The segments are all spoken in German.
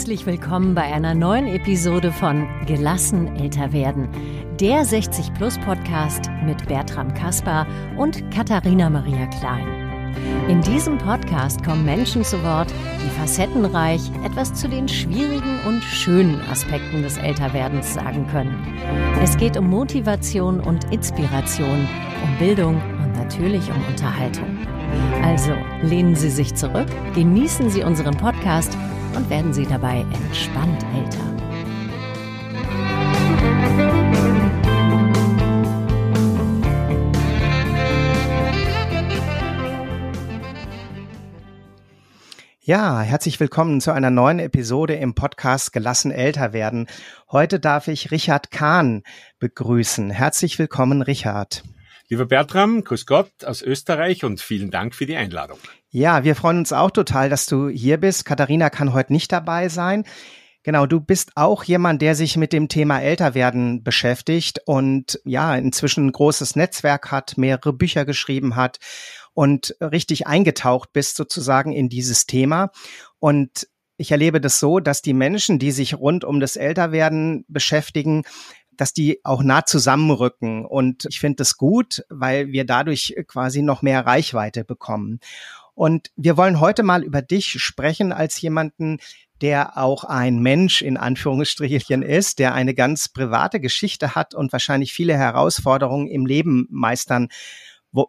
herzlich willkommen bei einer neuen Episode von Gelassen älter werden, der 60 Plus Podcast mit Bertram Kaspar und Katharina Maria Klein. In diesem Podcast kommen Menschen zu Wort, die facettenreich etwas zu den schwierigen und schönen Aspekten des Älterwerdens sagen können. Es geht um Motivation und Inspiration, um Bildung und natürlich um Unterhaltung. Also lehnen Sie sich zurück, genießen Sie unseren Podcast und werden Sie dabei entspannt älter. Ja, herzlich willkommen zu einer neuen Episode im Podcast Gelassen älter werden. Heute darf ich Richard Kahn begrüßen. Herzlich willkommen, Richard. Lieber Bertram, grüß Gott aus Österreich und vielen Dank für die Einladung. Ja, wir freuen uns auch total, dass du hier bist. Katharina kann heute nicht dabei sein. Genau, du bist auch jemand, der sich mit dem Thema Älterwerden beschäftigt und ja, inzwischen ein großes Netzwerk hat, mehrere Bücher geschrieben hat und richtig eingetaucht bist sozusagen in dieses Thema. Und ich erlebe das so, dass die Menschen, die sich rund um das Älterwerden beschäftigen, dass die auch nah zusammenrücken. Und ich finde das gut, weil wir dadurch quasi noch mehr Reichweite bekommen. Und wir wollen heute mal über dich sprechen als jemanden, der auch ein Mensch in Anführungsstrichen ist, der eine ganz private Geschichte hat und wahrscheinlich viele Herausforderungen im Leben meistern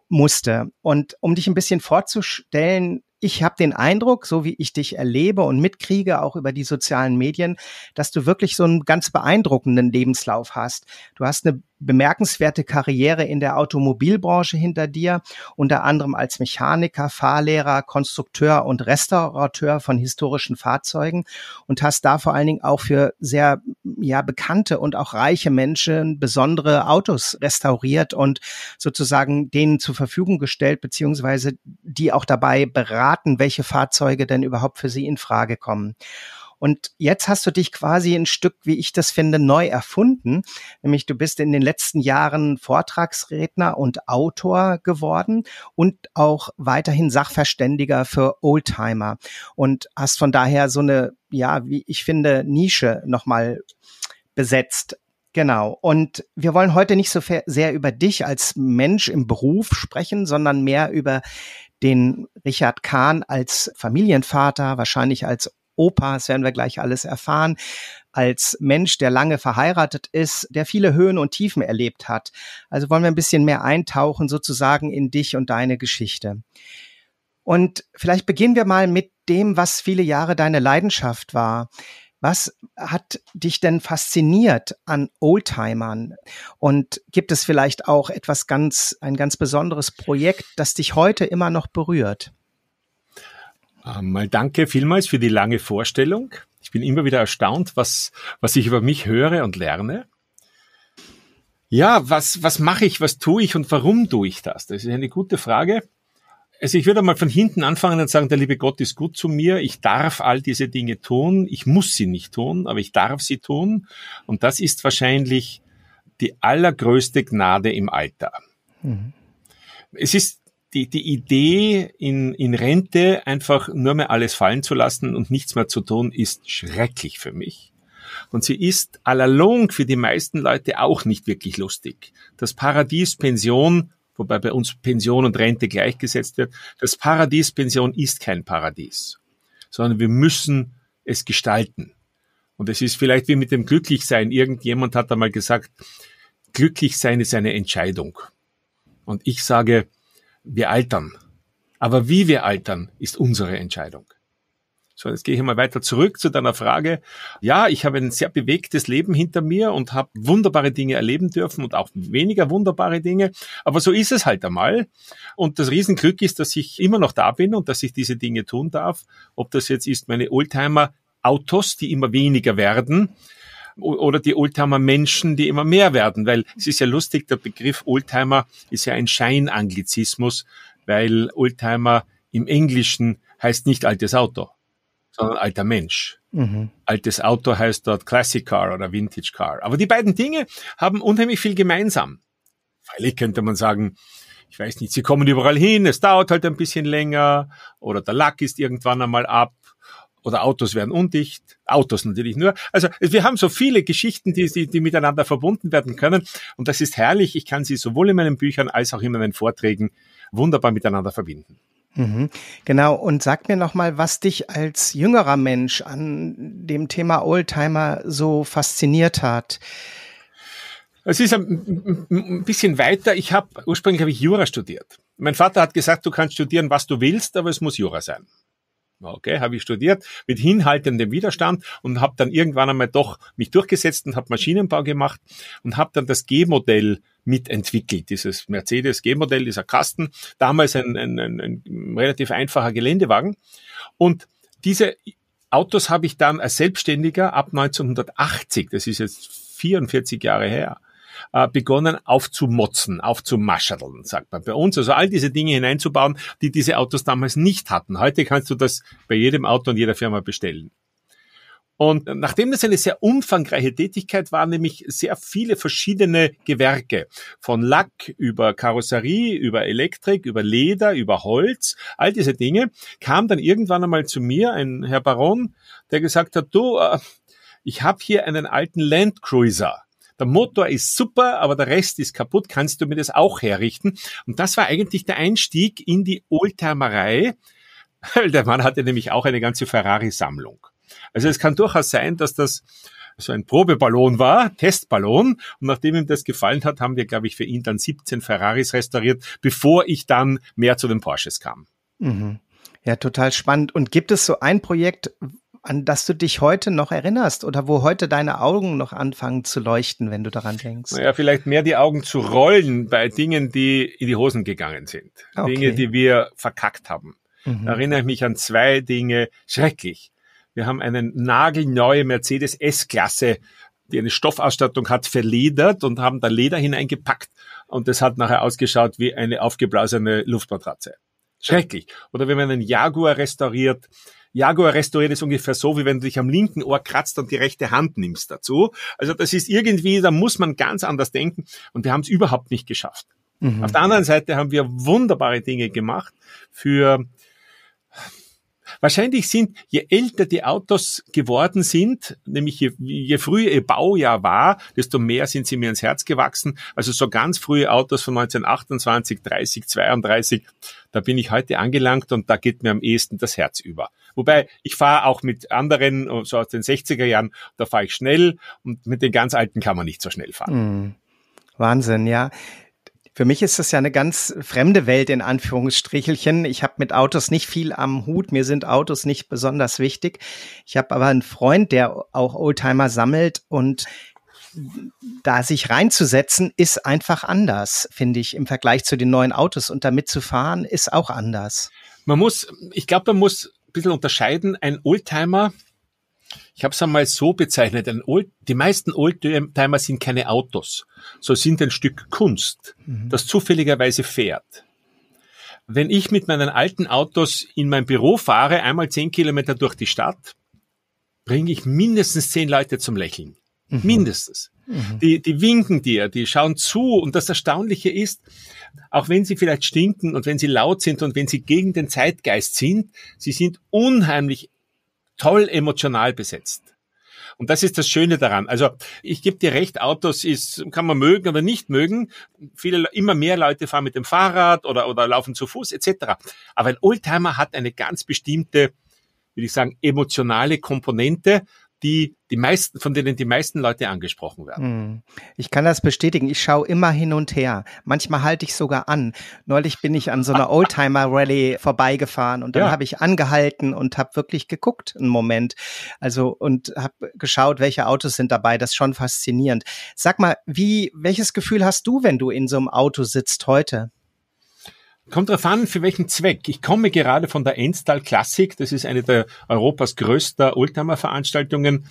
musste. Und um dich ein bisschen vorzustellen, ich habe den Eindruck, so wie ich dich erlebe und mitkriege, auch über die sozialen Medien, dass du wirklich so einen ganz beeindruckenden Lebenslauf hast. Du hast eine bemerkenswerte Karriere in der Automobilbranche hinter dir, unter anderem als Mechaniker, Fahrlehrer, Konstrukteur und Restaurateur von historischen Fahrzeugen und hast da vor allen Dingen auch für sehr ja bekannte und auch reiche Menschen besondere Autos restauriert und sozusagen denen zur Verfügung gestellt beziehungsweise die auch dabei beraten, welche Fahrzeuge denn überhaupt für sie in Frage kommen. Und jetzt hast du dich quasi ein Stück, wie ich das finde, neu erfunden. Nämlich du bist in den letzten Jahren Vortragsredner und Autor geworden und auch weiterhin Sachverständiger für Oldtimer und hast von daher so eine, ja, wie ich finde, Nische nochmal besetzt. Genau. Und wir wollen heute nicht so sehr über dich als Mensch im Beruf sprechen, sondern mehr über den Richard Kahn als Familienvater, wahrscheinlich als Opa, das werden wir gleich alles erfahren, als Mensch, der lange verheiratet ist, der viele Höhen und Tiefen erlebt hat. Also wollen wir ein bisschen mehr eintauchen sozusagen in dich und deine Geschichte. Und vielleicht beginnen wir mal mit dem, was viele Jahre deine Leidenschaft war. Was hat dich denn fasziniert an Oldtimern? Und gibt es vielleicht auch etwas ganz, ein ganz besonderes Projekt, das dich heute immer noch berührt? Ähm, mal danke vielmals für die lange Vorstellung. Ich bin immer wieder erstaunt, was, was ich über mich höre und lerne. Ja, was, was mache ich, was tue ich und warum tue ich das? Das ist eine gute Frage. Also ich würde mal von hinten anfangen und sagen, der liebe Gott ist gut zu mir. Ich darf all diese Dinge tun. Ich muss sie nicht tun, aber ich darf sie tun. Und das ist wahrscheinlich die allergrößte Gnade im Alter. Mhm. Es ist die, die Idee, in, in Rente einfach nur mehr alles fallen zu lassen und nichts mehr zu tun, ist schrecklich für mich. Und sie ist à la longue für die meisten Leute auch nicht wirklich lustig. Das Paradies Pension, wobei bei uns Pension und Rente gleichgesetzt wird, das Paradies Pension ist kein Paradies, sondern wir müssen es gestalten. Und es ist vielleicht wie mit dem Glücklichsein. Irgendjemand hat einmal gesagt, Glücklichsein ist eine Entscheidung. Und ich sage, wir altern. Aber wie wir altern, ist unsere Entscheidung. So, jetzt gehe ich mal weiter zurück zu deiner Frage. Ja, ich habe ein sehr bewegtes Leben hinter mir und habe wunderbare Dinge erleben dürfen und auch weniger wunderbare Dinge. Aber so ist es halt einmal. Und das Riesenglück ist, dass ich immer noch da bin und dass ich diese Dinge tun darf. Ob das jetzt ist meine Oldtimer Autos, die immer weniger werden, oder die Oldtimer-Menschen, die immer mehr werden, weil es ist ja lustig, der Begriff Oldtimer ist ja ein Scheinanglizismus, weil Oldtimer im Englischen heißt nicht altes Auto, sondern alter Mensch. Mhm. Altes Auto heißt dort Classic Car oder Vintage Car. Aber die beiden Dinge haben unheimlich viel gemeinsam. Freilich könnte man sagen, ich weiß nicht, sie kommen überall hin, es dauert halt ein bisschen länger oder der Lack ist irgendwann einmal ab oder Autos werden undicht, Autos natürlich nur. Also wir haben so viele Geschichten, die, die, die miteinander verbunden werden können und das ist herrlich. Ich kann sie sowohl in meinen Büchern als auch in meinen Vorträgen wunderbar miteinander verbinden. Mhm. Genau, und sag mir nochmal, was dich als jüngerer Mensch an dem Thema Oldtimer so fasziniert hat. Es ist ein, bisschen weiter. Ich habe ursprünglich habe ich Jura studiert. Mein Vater hat gesagt, du kannst studieren, was du willst, aber es muss Jura sein okay, habe ich studiert mit hinhaltendem Widerstand und habe dann irgendwann einmal doch mich durchgesetzt und habe Maschinenbau gemacht und habe dann das G-Modell mitentwickelt. Dieses Mercedes G-Modell, dieser Kasten, damals ein, ein, ein, ein relativ einfacher Geländewagen. Und diese Autos habe ich dann als Selbstständiger ab 1980, das ist jetzt 44 Jahre her, äh, begonnen aufzumotzen, aufzumascheln, sagt man bei uns. Also all diese Dinge hineinzubauen, die diese Autos damals nicht hatten. Heute kannst du das bei jedem Auto und jeder Firma bestellen. Und nachdem das eine sehr umfangreiche Tätigkeit war, nämlich sehr viele verschiedene Gewerke, von Lack über Karosserie, über Elektrik, über Leder, über Holz, all diese Dinge, kam dann irgendwann einmal zu mir ein Herr Baron, der gesagt hat, du, äh, ich habe hier einen alten Landcruiser der Motor ist super, aber der Rest ist kaputt, kannst du mir das auch herrichten? Und das war eigentlich der Einstieg in die Oldtimerei, weil der Mann hatte nämlich auch eine ganze Ferrari-Sammlung. Also es kann durchaus sein, dass das so ein Probeballon war, Testballon. Und nachdem ihm das gefallen hat, haben wir, glaube ich, für ihn dann 17 Ferraris restauriert, bevor ich dann mehr zu den Porsches kam. Mhm. Ja, total spannend. Und gibt es so ein Projekt, an das du dich heute noch erinnerst oder wo heute deine Augen noch anfangen zu leuchten, wenn du daran denkst? Ja, vielleicht mehr die Augen zu rollen bei Dingen, die in die Hosen gegangen sind. Okay. Dinge, die wir verkackt haben. Mhm. Da erinnere ich mich an zwei Dinge. Schrecklich. Wir haben eine nagelneue Mercedes S-Klasse, die eine Stoffausstattung hat, verledert und haben da Leder hineingepackt. Und das hat nachher ausgeschaut wie eine aufgeblasene Luftmatratze. Schrecklich. Oder wenn man einen Jaguar restauriert, Jaguar restaurieren ist ungefähr so, wie wenn du dich am linken Ohr kratzt und die rechte Hand nimmst dazu. Also das ist irgendwie, da muss man ganz anders denken und wir haben es überhaupt nicht geschafft. Mhm. Auf der anderen Seite haben wir wunderbare Dinge gemacht für Wahrscheinlich sind, je älter die Autos geworden sind, nämlich je, je früher ihr Baujahr war, desto mehr sind sie mir ins Herz gewachsen. Also so ganz frühe Autos von 1928, 30, 32, da bin ich heute angelangt und da geht mir am ehesten das Herz über. Wobei ich fahre auch mit anderen, äh, so aus den 60er Jahren, da fahre ich schnell und mit den ganz alten kann man nicht so schnell fahren. Hm. Wahnsinn, ja. Für mich ist das ja eine ganz fremde Welt in Anführungsstrichelchen. Ich habe mit Autos nicht viel am Hut. Mir sind Autos nicht besonders wichtig. Ich habe aber einen Freund, der auch Oldtimer sammelt und da sich reinzusetzen, ist einfach anders, finde ich, im Vergleich zu den neuen Autos. Und damit zu fahren, ist auch anders. Man muss, ich glaube, man muss bisschen unterscheiden. Ein Oldtimer, ich habe es einmal so bezeichnet, ein Old, die meisten Oldtimer sind keine Autos, so sind ein Stück Kunst, mhm. das zufälligerweise fährt. Wenn ich mit meinen alten Autos in mein Büro fahre, einmal zehn Kilometer durch die Stadt, bringe ich mindestens zehn Leute zum Lächeln. Mhm. Mindestens. Mhm. Die, die winken dir, die schauen zu. Und das Erstaunliche ist, auch wenn sie vielleicht stinken und wenn sie laut sind und wenn sie gegen den Zeitgeist sind, sie sind unheimlich toll emotional besetzt. Und das ist das Schöne daran. Also ich gebe dir recht, Autos ist, kann man mögen oder nicht mögen. Viele, immer mehr Leute fahren mit dem Fahrrad oder, oder laufen zu Fuß etc. Aber ein Oldtimer hat eine ganz bestimmte, würde ich sagen, emotionale Komponente, die die meisten, von denen die meisten Leute angesprochen werden. Hm. Ich kann das bestätigen. Ich schaue immer hin und her. Manchmal halte ich sogar an. Neulich bin ich an so einer Oldtimer-Rallye vorbeigefahren und dann ja. habe ich angehalten und habe wirklich geguckt einen Moment. Also und habe geschaut, welche Autos sind dabei. Das ist schon faszinierend. Sag mal, wie, welches Gefühl hast du, wenn du in so einem Auto sitzt heute? Kommt drauf an, für welchen Zweck. Ich komme gerade von der Enstal Classic. Das ist eine der Europas größter Oldtimer-Veranstaltungen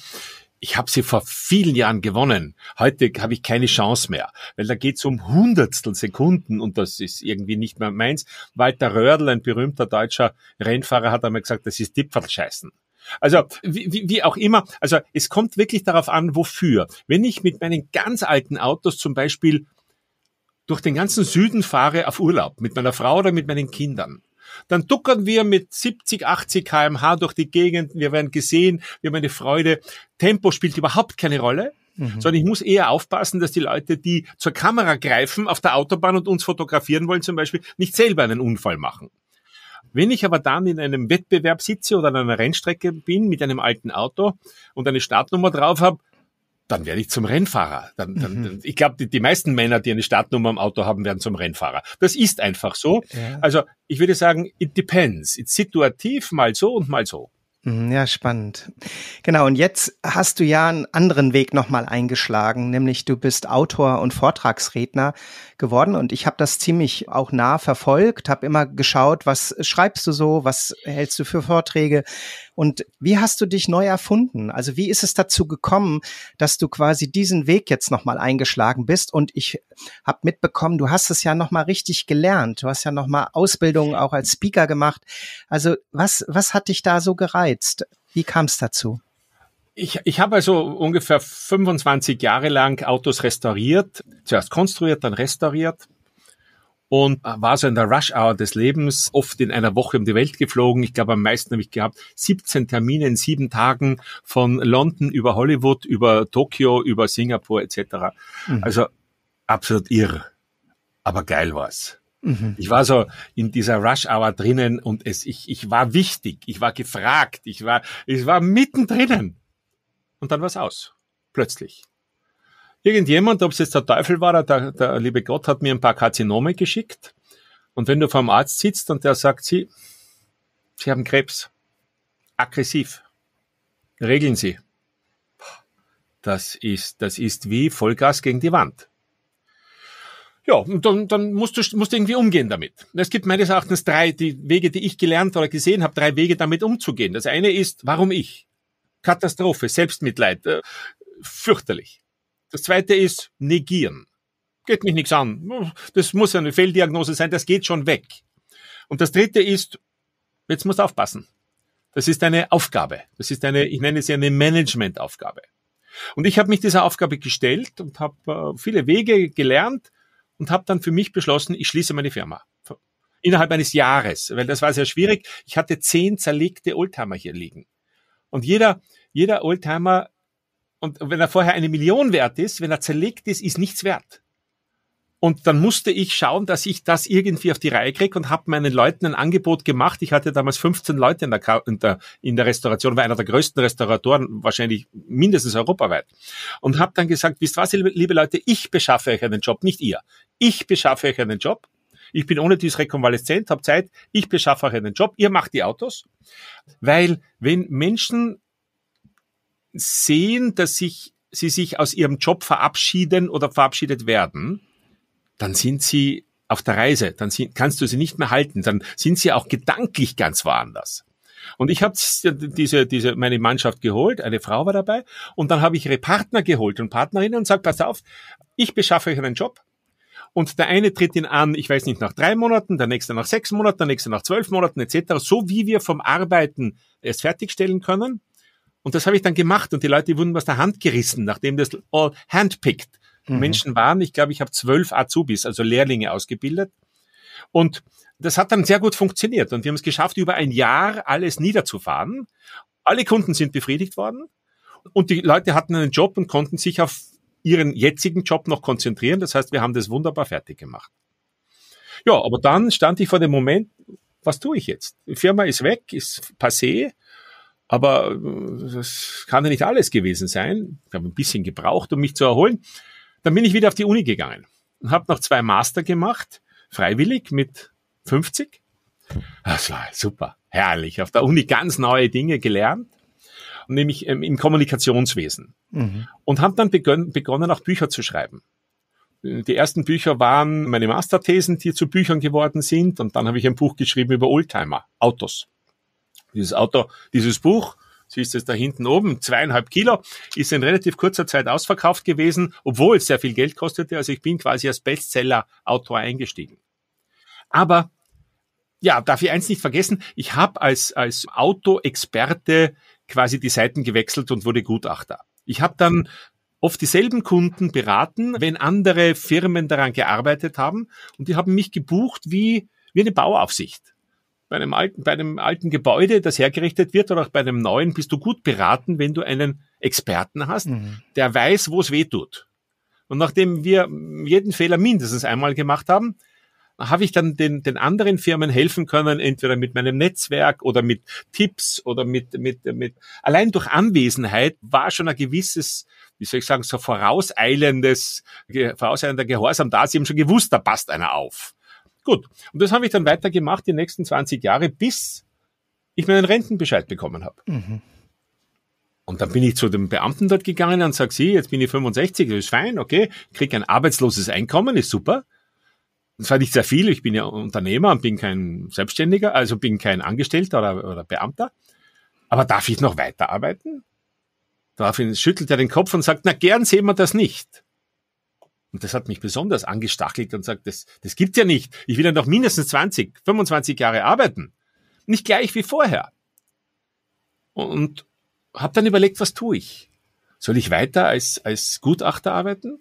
ich habe sie vor vielen Jahren gewonnen. Heute habe ich keine Chance mehr, weil da geht's um Hundertstel Sekunden und das ist irgendwie nicht mehr meins. Walter Röhrl, ein berühmter deutscher Rennfahrer, hat einmal gesagt, das ist Dipfelscheißen. Also wie, wie, wie auch immer, also es kommt wirklich darauf an, wofür. Wenn ich mit meinen ganz alten Autos zum Beispiel durch den ganzen Süden fahre auf Urlaub mit meiner Frau oder mit meinen Kindern, dann duckern wir mit 70, 80 kmh durch die Gegend, wir werden gesehen, wir haben eine Freude. Tempo spielt überhaupt keine Rolle. Mhm. Sondern ich muss eher aufpassen, dass die Leute, die zur Kamera greifen auf der Autobahn und uns fotografieren wollen zum Beispiel, nicht selber einen Unfall machen. Wenn ich aber dann in einem Wettbewerb sitze oder an einer Rennstrecke bin mit einem alten Auto und eine Startnummer drauf habe, dann werde ich zum Rennfahrer. Dann, dann, mhm. Ich glaube, die, die, meisten Männer, die eine Startnummer am Auto haben, werden zum Rennfahrer. Das ist einfach so. Ja. Also ich würde sagen, it depends. It's situativ, mal so und mal so. Mhm, ja, spannend. Genau, und jetzt hast du ja einen anderen Weg nochmal eingeschlagen, nämlich du bist Autor und Vortragsredner geworden und ich habe das ziemlich auch nah verfolgt, habe immer geschaut, was schreibst du so, was hältst du für Vorträge und wie hast du dich neu erfunden? Also wie ist es dazu gekommen, dass du quasi diesen Weg jetzt nochmal eingeschlagen bist? Und ich habe mitbekommen, du hast es ja nochmal richtig gelernt. Du hast ja nochmal Ausbildung auch als Speaker gemacht. Also was, was hat dich da so gereizt? Wie kam es dazu? Ich, ich habe also ungefähr 25 Jahre lang Autos restauriert, zuerst konstruiert, dann restauriert und war so in der Rush-Hour des Lebens, oft in einer Woche um die Welt geflogen. Ich glaube, am meisten habe ich gehabt 17 Termine in sieben Tagen von London über Hollywood, über Tokio, über Singapur etc. Mhm. Also absolut irre, aber geil war's. Mhm. Ich war so in dieser Rush-Hour drinnen und es, ich, ich war wichtig, ich war gefragt, ich war, ich war mittendrin. Und dann war es aus. Plötzlich. Irgendjemand, ob es jetzt der Teufel war, der, der liebe Gott hat mir ein paar Karzinome geschickt. Und wenn du vor dem Arzt sitzt und der sagt, sie, sie haben Krebs, aggressiv, regeln sie. Das ist, das ist wie Vollgas gegen die Wand. Ja, und dann, dann musst, du, musst du irgendwie umgehen damit. Es gibt meines Erachtens drei die Wege, die ich gelernt oder gesehen habe, drei Wege, damit umzugehen. Das eine ist, warum ich? Katastrophe, Selbstmitleid, äh, fürchterlich. Das zweite ist negieren. Geht mich nichts an. Das muss eine Fehldiagnose sein, das geht schon weg. Und das dritte ist, jetzt musst du aufpassen. Das ist eine Aufgabe. Das ist eine, ich nenne sie eine Managementaufgabe. Und ich habe mich dieser Aufgabe gestellt und habe äh, viele Wege gelernt und habe dann für mich beschlossen, ich schließe meine Firma innerhalb eines Jahres, weil das war sehr schwierig. Ich hatte zehn zerlegte Oldtimer hier liegen. Und jeder, jeder Oldtimer und wenn er vorher eine Million wert ist, wenn er zerlegt ist, ist nichts wert. Und dann musste ich schauen, dass ich das irgendwie auf die Reihe kriege und habe meinen Leuten ein Angebot gemacht. Ich hatte damals 15 Leute in der, in der, in der Restauration, war einer der größten Restauratoren, wahrscheinlich mindestens europaweit. Und habe dann gesagt, wisst was, liebe Leute, ich beschaffe euch einen Job, nicht ihr. Ich beschaffe euch einen Job. Ich bin ohne dies rekonvaleszent, habe Zeit, ich beschaffe euch einen Job, ihr macht die Autos. Weil wenn Menschen sehen, dass sich, sie sich aus ihrem Job verabschieden oder verabschiedet werden, dann sind sie auf der Reise, dann sind, kannst du sie nicht mehr halten, dann sind sie auch gedanklich ganz woanders. Und ich habe diese, diese, meine Mannschaft geholt, eine Frau war dabei, und dann habe ich ihre Partner geholt und Partnerinnen und sage, pass auf, ich beschaffe euch einen Job. Und der eine tritt ihn an, ich weiß nicht, nach drei Monaten, der nächste nach sechs Monaten, der nächste nach zwölf Monaten etc., so wie wir vom Arbeiten es fertigstellen können. Und das habe ich dann gemacht und die Leute wurden aus der Hand gerissen, nachdem das all handpicked mhm. Menschen waren. Ich glaube, ich habe zwölf Azubis, also Lehrlinge ausgebildet. Und das hat dann sehr gut funktioniert. Und wir haben es geschafft, über ein Jahr alles niederzufahren. Alle Kunden sind befriedigt worden. Und die Leute hatten einen Job und konnten sich auf ihren jetzigen Job noch konzentrieren. Das heißt, wir haben das wunderbar fertig gemacht. Ja, aber dann stand ich vor dem Moment, was tue ich jetzt? Die Firma ist weg, ist passé. Aber äh, das kann ja nicht alles gewesen sein. Ich habe ein bisschen gebraucht, um mich zu erholen. Dann bin ich wieder auf die Uni gegangen und habe noch zwei Master gemacht, freiwillig mit 50. Das war super, herrlich. Auf der Uni ganz neue Dinge gelernt, nämlich ähm, im Kommunikationswesen. Mhm. Und habe dann begonnen, begonnen, auch Bücher zu schreiben. Die ersten Bücher waren meine Masterthesen, die zu Büchern geworden sind. Und dann habe ich ein Buch geschrieben über Oldtimer, Autos. Dieses Auto, dieses Buch, siehst du es da hinten oben, zweieinhalb Kilo, ist in relativ kurzer Zeit ausverkauft gewesen, obwohl es sehr viel Geld kostete. Also ich bin quasi als Bestseller-Autor eingestiegen. Aber ja, darf ich eins nicht vergessen, ich habe als, als Auto-Experte quasi die Seiten gewechselt und wurde Gutachter. Ich habe dann oft dieselben Kunden beraten, wenn andere Firmen daran gearbeitet haben und die haben mich gebucht wie, wie eine Bauaufsicht bei einem alten, bei einem alten Gebäude, das hergerichtet wird, oder auch bei einem neuen, bist du gut beraten, wenn du einen Experten hast, mhm. der weiß, wo es weh tut. Und nachdem wir jeden Fehler mindestens einmal gemacht haben, habe ich dann den, den anderen Firmen helfen können, entweder mit meinem Netzwerk oder mit Tipps oder mit, mit, mit, allein durch Anwesenheit war schon ein gewisses, wie soll ich sagen, so vorauseilendes, vorauseilender Gehorsam da. Sie haben schon gewusst, da passt einer auf. Gut. Und das habe ich dann weitergemacht die nächsten 20 Jahre, bis ich meinen Rentenbescheid bekommen habe. Mhm. Und dann bin ich zu dem Beamten dort gegangen und sage, sie, jetzt bin ich 65, das ist fein, okay, kriege ein arbeitsloses Einkommen, ist super. Das war nicht sehr viel, ich bin ja Unternehmer und bin kein Selbstständiger, also bin kein Angestellter oder, oder Beamter. Aber darf ich noch weiterarbeiten? Daraufhin schüttelt er den Kopf und sagt, na gern sehen wir das nicht. Und das hat mich besonders angestachelt und sagt, das, das gibt's ja nicht. Ich will ja noch mindestens 20, 25 Jahre arbeiten. Nicht gleich wie vorher. Und habe dann überlegt, was tue ich? Soll ich weiter als, als Gutachter arbeiten?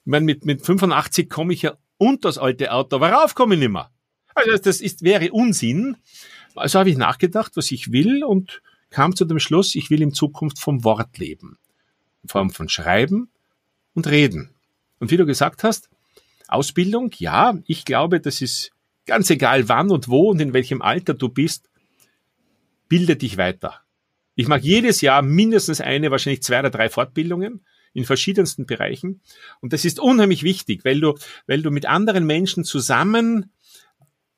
Ich meine, mit, mit 85 komme ich ja unter das alte Auto, aber rauf komme ich nicht mehr. Also das ist, wäre Unsinn. Also habe ich nachgedacht, was ich will und kam zu dem Schluss, ich will in Zukunft vom Wort leben. In Form von Schreiben und Reden. Und wie du gesagt hast, Ausbildung, ja, ich glaube, das ist ganz egal wann und wo und in welchem Alter du bist, bilde dich weiter. Ich mache jedes Jahr mindestens eine, wahrscheinlich zwei oder drei Fortbildungen in verschiedensten Bereichen. Und das ist unheimlich wichtig, weil du, weil du mit anderen Menschen zusammen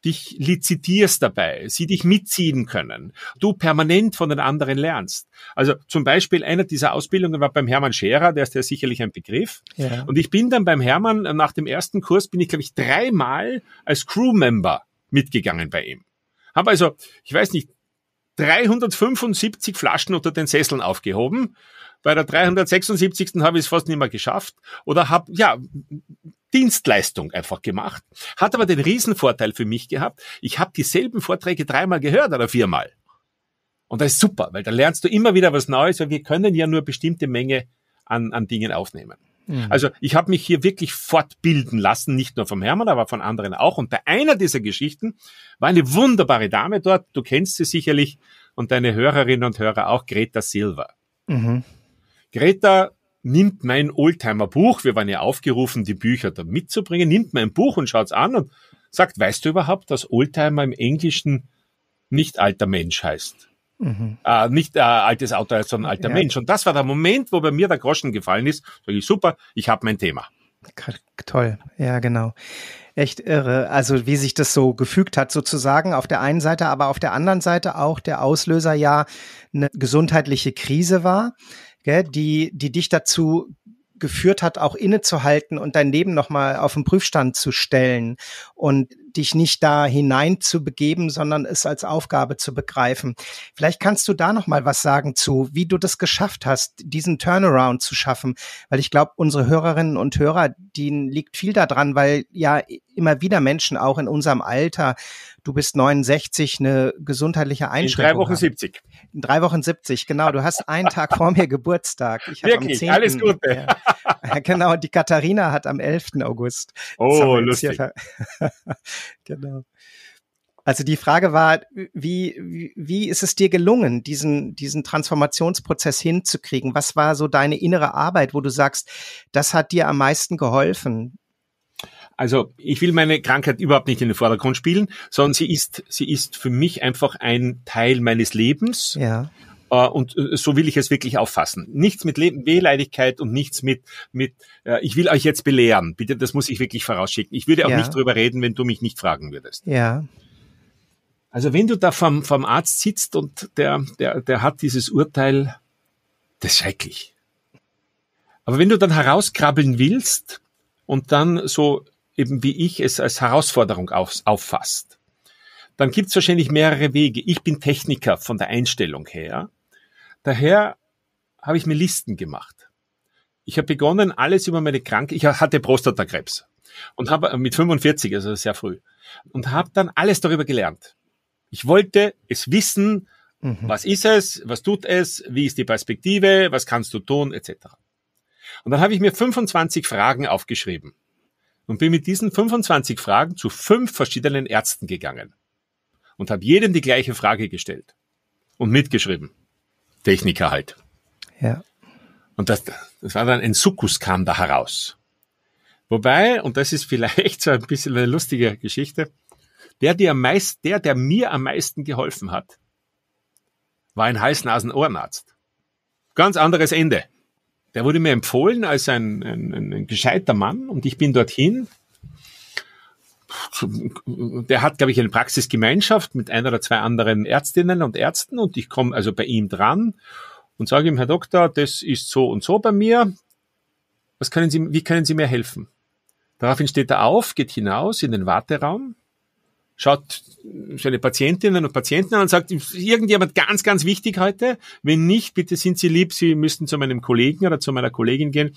dich lizitierst dabei, sie dich mitziehen können, du permanent von den anderen lernst. Also zum Beispiel einer dieser Ausbildungen war beim Hermann Scherer, der ist ja sicherlich ein Begriff. Ja. Und ich bin dann beim Hermann, nach dem ersten Kurs bin ich, glaube ich, dreimal als Crewmember mitgegangen bei ihm. Habe also, ich weiß nicht, 375 Flaschen unter den Sesseln aufgehoben. Bei der 376. habe ich es fast nicht mehr geschafft. Oder habe, ja, Dienstleistung einfach gemacht. Hat aber den Riesenvorteil für mich gehabt, ich habe dieselben Vorträge dreimal gehört oder viermal. Und das ist super, weil da lernst du immer wieder was Neues, weil wir können ja nur bestimmte Menge an, an Dingen aufnehmen. Mhm. Also ich habe mich hier wirklich fortbilden lassen, nicht nur vom Hermann, aber von anderen auch. Und bei einer dieser Geschichten war eine wunderbare Dame dort, du kennst sie sicherlich und deine Hörerinnen und Hörer auch, Greta Silva. Mhm. Greta nimmt mein Oldtimer-Buch, wir waren ja aufgerufen, die Bücher da mitzubringen, nimmt mein Buch und schaut's an und sagt, weißt du überhaupt, dass Oldtimer im Englischen nicht alter Mensch heißt? Mhm. Äh, nicht äh, altes Auto, sondern alter ja. Mensch. Und das war der Moment, wo bei mir der Groschen gefallen ist. Sag ich, super, ich habe mein Thema. Toll, ja genau. Echt irre. Also wie sich das so gefügt hat sozusagen auf der einen Seite, aber auf der anderen Seite auch der Auslöser ja eine gesundheitliche Krise war gell, die, die dich dazu geführt hat, auch innezuhalten und dein Leben nochmal auf den Prüfstand zu stellen und dich nicht da hinein zu begeben, sondern es als Aufgabe zu begreifen. Vielleicht kannst du da nochmal was sagen zu, wie du das geschafft hast, diesen Turnaround zu schaffen, weil ich glaube, unsere Hörerinnen und Hörer, denen liegt viel daran, weil ja immer wieder Menschen auch in unserem Alter, du bist 69, eine gesundheitliche Einschränkung. In drei Wochen haben. 70 in drei Wochen 70, genau. Du hast einen Tag vor mir Geburtstag. Ich habe am 10. Alles Gute. Ja, genau, die Katharina hat am 11. August. Oh, lustig. genau. Also die Frage war, wie, wie, wie ist es dir gelungen, diesen, diesen Transformationsprozess hinzukriegen? Was war so deine innere Arbeit, wo du sagst, das hat dir am meisten geholfen? Also ich will meine Krankheit überhaupt nicht in den Vordergrund spielen, sondern sie ist, sie ist für mich einfach ein Teil meines Lebens. Ja. Äh, und äh, so will ich es wirklich auffassen. Nichts mit Wehleidigkeit und nichts mit, mit äh, ich will euch jetzt belehren. Bitte, das muss ich wirklich vorausschicken. Ich würde auch ja. nicht drüber reden, wenn du mich nicht fragen würdest. Ja. Also wenn du da vom, vom Arzt sitzt und der, der, der hat dieses Urteil, das ist schrecklich. Aber wenn du dann herauskrabbeln willst und dann so eben wie ich es als Herausforderung auf, auffasst, dann gibt es wahrscheinlich mehrere Wege. Ich bin Techniker von der Einstellung her. Daher habe ich mir Listen gemacht. Ich habe begonnen, alles über meine Krankheit, ich hatte Prostatakrebs und habe äh, mit 45, also sehr früh, und habe dann alles darüber gelernt. Ich wollte es wissen, mhm. was ist es, was tut es, wie ist die Perspektive, was kannst du tun, etc. Und dann habe ich mir 25 Fragen aufgeschrieben und bin mit diesen 25 Fragen zu fünf verschiedenen Ärzten gegangen und habe jedem die gleiche Frage gestellt und mitgeschrieben. Techniker halt. Ja. Und das, das war dann ein Sukkus kam da heraus. Wobei, und das ist vielleicht so ein bisschen eine lustige Geschichte, der, der, am meist, der, der mir am meisten geholfen hat, war ein Hals-Nasen-Ohrenarzt. Ganz anderes Ende. Der wurde mir empfohlen als ein, ein, ein, ein gescheiter Mann und ich bin dorthin. Der hat, glaube ich, eine Praxisgemeinschaft mit einer oder zwei anderen Ärztinnen und Ärzten und ich komme also bei ihm dran und sage ihm, Herr Doktor, das ist so und so bei mir. Was können Sie, wie können Sie mir helfen? Daraufhin steht er auf, geht hinaus in den Warteraum schaut seine Patientinnen und Patienten an und sagt, irgendjemand ganz, ganz wichtig heute. Wenn nicht, bitte sind Sie lieb, Sie müssen zu meinem Kollegen oder zu meiner Kollegin gehen.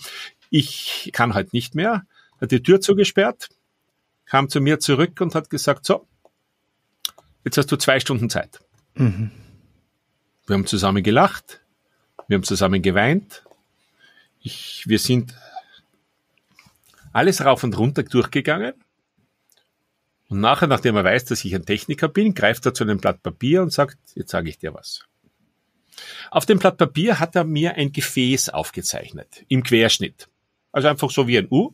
Ich kann heute nicht mehr. Hat die Tür zugesperrt, kam zu mir zurück und hat gesagt, so, jetzt hast du zwei Stunden Zeit. Mhm. Wir haben zusammen gelacht, wir haben zusammen geweint. Ich, wir sind alles rauf und runter durchgegangen. Und nachher, nachdem er weiß, dass ich ein Techniker bin, greift er zu einem Blatt Papier und sagt, jetzt sage ich dir was. Auf dem Blatt Papier hat er mir ein Gefäß aufgezeichnet, im Querschnitt. Also einfach so wie ein U.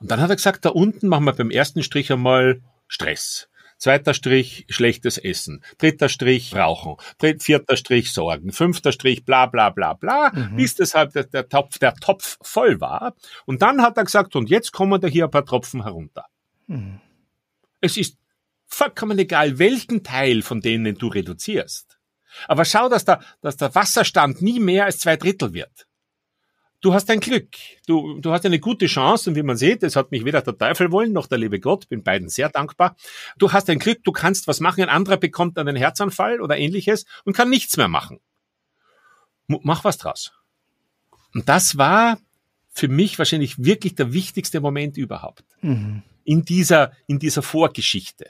Und dann hat er gesagt, da unten machen wir beim ersten Strich einmal Stress. Zweiter Strich schlechtes Essen. Dritter Strich Rauchen. vierter Strich Sorgen. Fünfter Strich bla bla bla bla. Mhm. Bis deshalb der, der, Topf, der Topf voll war. Und dann hat er gesagt, und jetzt kommen da hier ein paar Tropfen herunter. Es ist vollkommen egal, welchen Teil von denen du reduzierst. Aber schau, dass der, dass der Wasserstand nie mehr als zwei Drittel wird. Du hast ein Glück. Du, du hast eine gute Chance. Und wie man sieht, es hat mich weder der Teufel wollen noch der liebe Gott. Bin beiden sehr dankbar. Du hast ein Glück. Du kannst was machen. Ein anderer bekommt einen Herzanfall oder ähnliches und kann nichts mehr machen. mach was draus. Und das war für mich wahrscheinlich wirklich der wichtigste Moment überhaupt. Mhm in dieser, in dieser Vorgeschichte.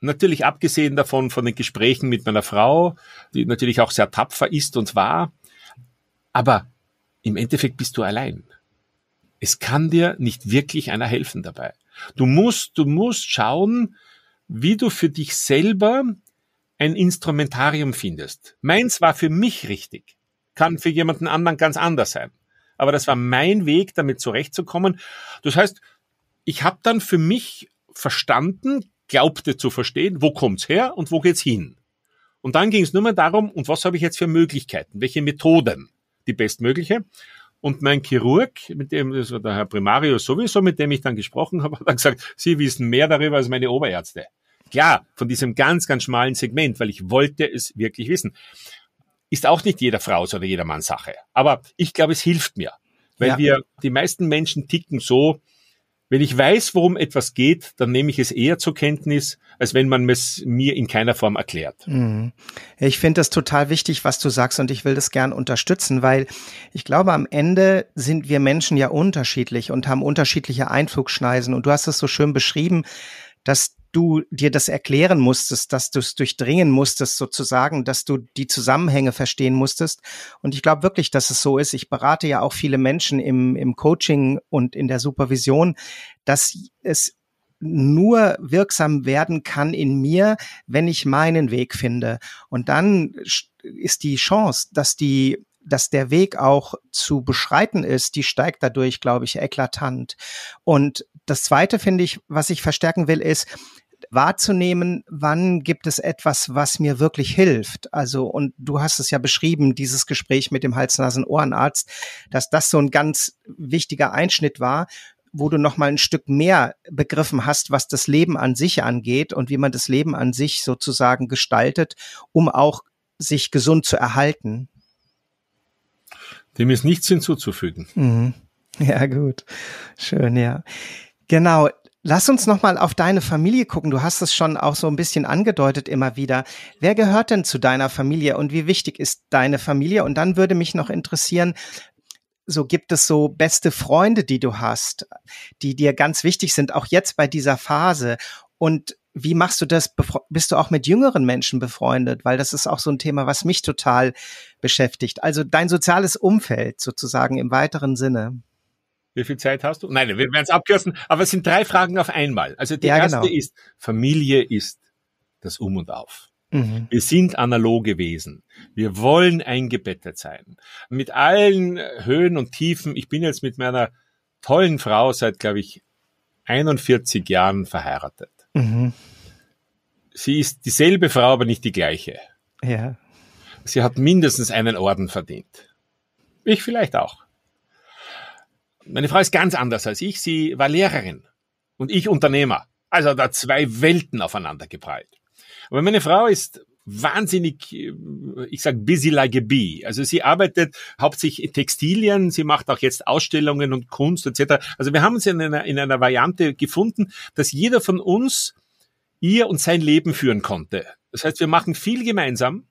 Natürlich abgesehen davon von den Gesprächen mit meiner Frau, die natürlich auch sehr tapfer ist und war. Aber im Endeffekt bist du allein. Es kann dir nicht wirklich einer helfen dabei. Du musst, du musst schauen, wie du für dich selber ein Instrumentarium findest. Meins war für mich richtig, kann für jemanden anderen ganz anders sein. Aber das war mein Weg, damit zurechtzukommen. Das heißt, ich habe dann für mich verstanden, glaubte zu verstehen, wo kommt's her und wo geht's hin. Und dann ging es nur mehr darum, und was habe ich jetzt für Möglichkeiten, welche Methoden, die bestmögliche. Und mein Chirurg, mit dem, das war der Herr Primarius sowieso, mit dem ich dann gesprochen habe, hat dann gesagt, Sie wissen mehr darüber als meine Oberärzte. Klar, von diesem ganz, ganz schmalen Segment, weil ich wollte es wirklich wissen. Ist auch nicht jeder Frau oder jedermanns Sache. Aber ich glaube, es hilft mir. Weil ja. wir, die meisten Menschen ticken so, wenn ich weiß, worum etwas geht, dann nehme ich es eher zur Kenntnis, als wenn man es mir in keiner Form erklärt. Mhm. Ich finde das total wichtig, was du sagst, und ich will das gern unterstützen, weil ich glaube, am Ende sind wir Menschen ja unterschiedlich und haben unterschiedliche Einflugschneisen. Und du hast es so schön beschrieben, dass du dir das erklären musstest, dass du es durchdringen musstest, sozusagen, dass du die Zusammenhänge verstehen musstest. Und ich glaube wirklich, dass es so ist. Ich berate ja auch viele Menschen im, im Coaching und in der Supervision, dass es nur wirksam werden kann in mir, wenn ich meinen Weg finde. Und dann ist die Chance, dass die dass der Weg auch zu beschreiten ist, die steigt dadurch, glaube ich, eklatant. Und das Zweite, finde ich, was ich verstärken will, ist, wahrzunehmen, wann gibt es etwas, was mir wirklich hilft. Also, und du hast es ja beschrieben, dieses Gespräch mit dem Hals-Nasen-Ohrenarzt, dass das so ein ganz wichtiger Einschnitt war, wo du noch mal ein Stück mehr begriffen hast, was das Leben an sich angeht und wie man das Leben an sich sozusagen gestaltet, um auch sich gesund zu erhalten. Dem ist nichts hinzuzufügen. Mhm. Ja, gut. Schön, ja. Genau. Lass uns nochmal auf deine Familie gucken. Du hast es schon auch so ein bisschen angedeutet immer wieder. Wer gehört denn zu deiner Familie und wie wichtig ist deine Familie? Und dann würde mich noch interessieren, so gibt es so beste Freunde, die du hast, die dir ganz wichtig sind, auch jetzt bei dieser Phase. Und wie machst du das? Bist du auch mit jüngeren Menschen befreundet? Weil das ist auch so ein Thema, was mich total beschäftigt. Also dein soziales Umfeld sozusagen im weiteren Sinne. Wie viel Zeit hast du? Nein, wir werden es abkürzen, aber es sind drei Fragen auf einmal. Also die ja, genau. erste genau. ist, Familie ist das Um und Auf. Mhm. Wir sind analoge Wesen. Wir wollen eingebettet sein. Mit allen Höhen und Tiefen. Ich bin jetzt mit meiner tollen Frau seit, glaube ich, 41 Jahren verheiratet. Mhm. Sie ist dieselbe Frau, aber nicht die gleiche. Ja. Sie hat mindestens einen Orden verdient. Ich vielleicht auch. Meine Frau ist ganz anders als ich. Sie war Lehrerin und ich Unternehmer. Also da zwei Welten aufeinander geprallt. Aber meine Frau ist wahnsinnig, äh, ich sag busy like a bee. Also sie arbeitet hauptsächlich Textilien, sie macht auch jetzt Ausstellungen und Kunst etc. Also wir haben uns in einer, in einer Variante gefunden, dass jeder von uns ihr und sein Leben führen konnte. Das heißt, wir machen viel gemeinsam,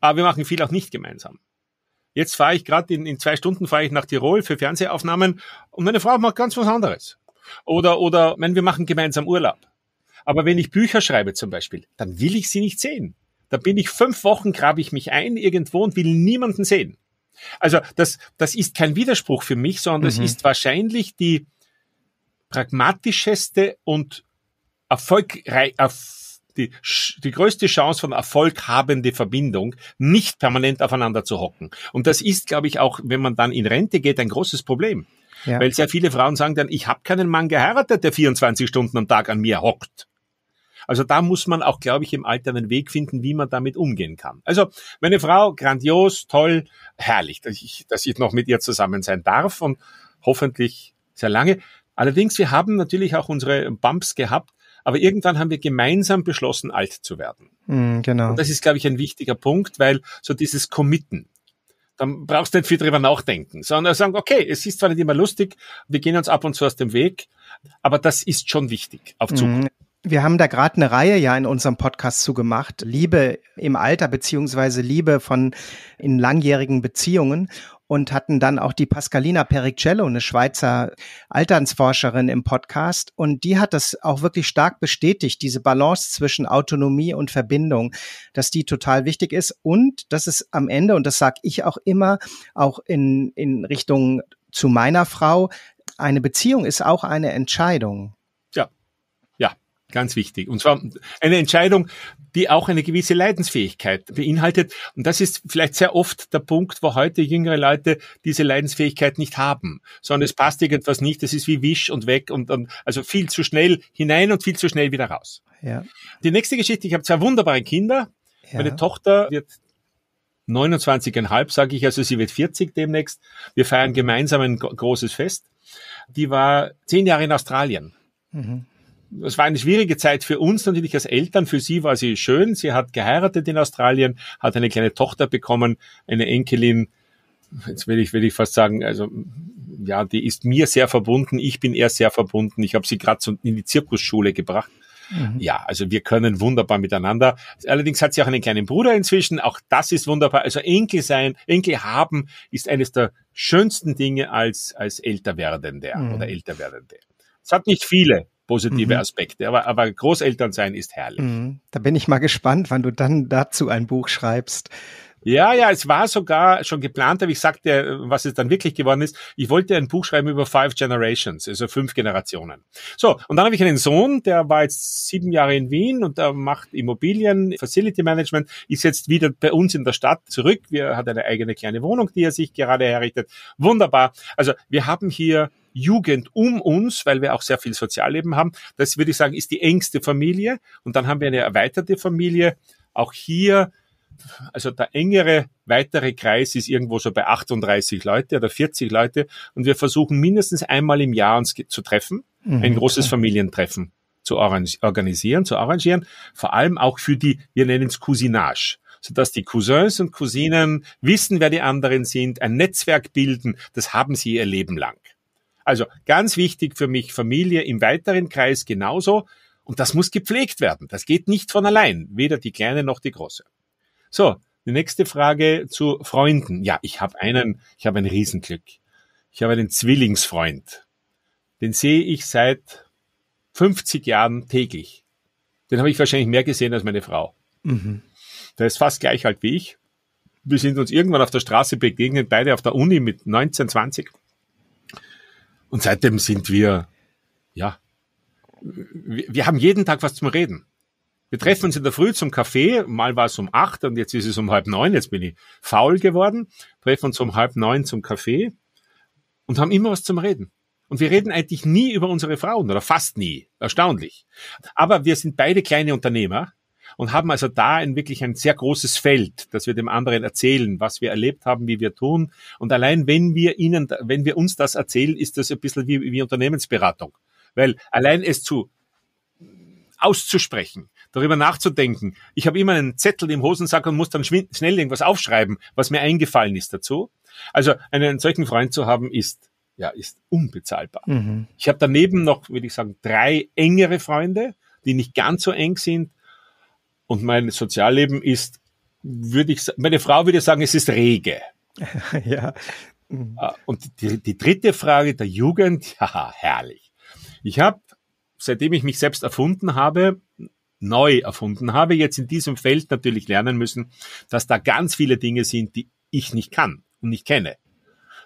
aber wir machen viel auch nicht gemeinsam. Jetzt fahre ich gerade in, in zwei Stunden fahre ich nach Tirol für Fernsehaufnahmen und meine Frau macht ganz was anderes. Oder, oder, wenn wir machen gemeinsam Urlaub. Aber wenn ich Bücher schreibe zum Beispiel, dann will ich sie nicht sehen. Da bin ich fünf Wochen, grabe ich mich ein irgendwo und will niemanden sehen. Also das, das ist kein Widerspruch für mich, sondern mhm. das ist wahrscheinlich die pragmatischeste und erfolgreich, die, die größte Chance von Erfolg habende Verbindung, nicht permanent aufeinander zu hocken. Und das ist, glaube ich, auch, wenn man dann in Rente geht, ein großes Problem. Ja. Weil sehr viele Frauen sagen dann, ich habe keinen Mann geheiratet, der 24 Stunden am Tag an mir hockt. Also da muss man auch, glaube ich, im Alter einen Weg finden, wie man damit umgehen kann. Also meine Frau, grandios, toll, herrlich, dass ich, dass ich noch mit ihr zusammen sein darf und hoffentlich sehr lange. Allerdings, wir haben natürlich auch unsere Bumps gehabt, aber irgendwann haben wir gemeinsam beschlossen, alt zu werden. Mm, genau. Und das ist, glaube ich, ein wichtiger Punkt, weil so dieses Committen, dann brauchst du nicht viel drüber nachdenken, sondern sagen, okay, es ist zwar nicht immer lustig, wir gehen uns ab und zu aus dem Weg, aber das ist schon wichtig auf mm, Zukunft. Mm. Wir haben da gerade eine Reihe ja in unserem Podcast zugemacht. Liebe im Alter beziehungsweise Liebe von in langjährigen Beziehungen und hatten dann auch die Pascalina Pericello, eine Schweizer Alternsforscherin im Podcast. Und die hat das auch wirklich stark bestätigt, diese Balance zwischen Autonomie und Verbindung, dass die total wichtig ist und dass es am Ende, und das sage ich auch immer, auch in, in Richtung zu meiner Frau, eine Beziehung ist auch eine Entscheidung. Ganz wichtig. Und zwar eine Entscheidung, die auch eine gewisse Leidensfähigkeit beinhaltet. Und das ist vielleicht sehr oft der Punkt, wo heute jüngere Leute diese Leidensfähigkeit nicht haben, sondern es passt irgendwas nicht. Das ist wie Wisch und weg und, und also viel zu schnell hinein und viel zu schnell wieder raus. Ja. Die nächste Geschichte, ich habe zwei wunderbare Kinder. Ja. Meine Tochter wird 29,5, sage ich, also sie wird 40 demnächst. Wir feiern gemeinsam ein großes Fest. Die war zehn Jahre in Australien. Mhm es war eine schwierige Zeit für uns natürlich als Eltern. Für sie war sie schön. Sie hat geheiratet in Australien, hat eine kleine Tochter bekommen, eine Enkelin. Jetzt will ich, will ich fast sagen, also ja, die ist mir sehr verbunden. Ich bin eher sehr verbunden. Ich habe sie gerade in die Zirkusschule gebracht. Mhm. Ja, also wir können wunderbar miteinander. Allerdings hat sie auch einen kleinen Bruder inzwischen. Auch das ist wunderbar. Also Enkel sein, Enkel haben ist eines der schönsten Dinge als, als Älterwerdende mhm. oder älter Älterwerdende. Es hat nicht viele positive mhm. Aspekte. Aber, aber Großeltern sein ist herrlich. Mhm. Da bin ich mal gespannt, wann du dann dazu ein Buch schreibst. Ja, ja, es war sogar schon geplant, aber ich sagte, was es dann wirklich geworden ist. Ich wollte ein Buch schreiben über Five Generations, also fünf Generationen. So, und dann habe ich einen Sohn, der war jetzt sieben Jahre in Wien und er macht Immobilien, Facility Management, ist jetzt wieder bei uns in der Stadt zurück. Wir hat eine eigene kleine Wohnung, die er sich gerade errichtet. Wunderbar. Also wir haben hier Jugend um uns, weil wir auch sehr viel Sozialleben haben. Das würde ich sagen, ist die engste Familie. Und dann haben wir eine erweiterte Familie. Auch hier, also der engere weitere Kreis ist irgendwo so bei 38 Leute oder 40 Leute. Und wir versuchen mindestens einmal im Jahr uns zu treffen, mhm. ein großes Familientreffen zu organisieren, zu arrangieren, vor allem auch für die, wir nennen es Cousinage sodass die Cousins und Cousinen wissen, wer die anderen sind, ein Netzwerk bilden. Das haben sie ihr Leben lang. Also ganz wichtig für mich Familie im weiteren Kreis genauso. Und das muss gepflegt werden. Das geht nicht von allein. Weder die kleine noch die große. So, die nächste Frage zu Freunden. Ja, ich habe einen, ich habe ein Riesenglück. Ich habe einen Zwillingsfreund. Den sehe ich seit 50 Jahren täglich. Den habe ich wahrscheinlich mehr gesehen als meine Frau. Mhm. Der ist fast gleich alt wie ich. Wir sind uns irgendwann auf der Straße begegnet, beide auf der Uni mit 19, 20. Und seitdem sind wir, ja, wir, haben jeden Tag was zum Reden. Wir treffen uns in der Früh zum Kaffee. Mal war es um acht und jetzt ist es um halb neun. Jetzt bin ich faul geworden. Treffen uns um halb neun zum Kaffee und haben immer was zum Reden. Und wir reden eigentlich nie über unsere Frauen oder fast nie. Erstaunlich. Aber wir sind beide kleine Unternehmer und haben also da ein, wirklich ein sehr großes Feld, dass wir dem anderen erzählen, was wir erlebt haben, wie wir tun. Und allein wenn wir ihnen, wenn wir uns das erzählen, ist das ein bisschen wie, wie Unternehmensberatung. Weil allein es zu auszusprechen, darüber nachzudenken. Ich habe immer einen Zettel im Hosensack und muss dann schnell irgendwas aufschreiben, was mir eingefallen ist dazu. Also einen solchen Freund zu haben, ist ja ist unbezahlbar. Mhm. Ich habe daneben noch, würde ich sagen, drei engere Freunde, die nicht ganz so eng sind, und mein Sozialleben ist, würde ich, meine Frau würde sagen, es ist rege. ja. Mhm. Ah, und die, die dritte Frage der Jugend, ja, herrlich. Ich habe, seitdem ich mich selbst erfunden habe, neu erfunden habe, jetzt in diesem Feld natürlich lernen müssen, dass da ganz viele Dinge sind, die ich nicht kann und nicht kenne.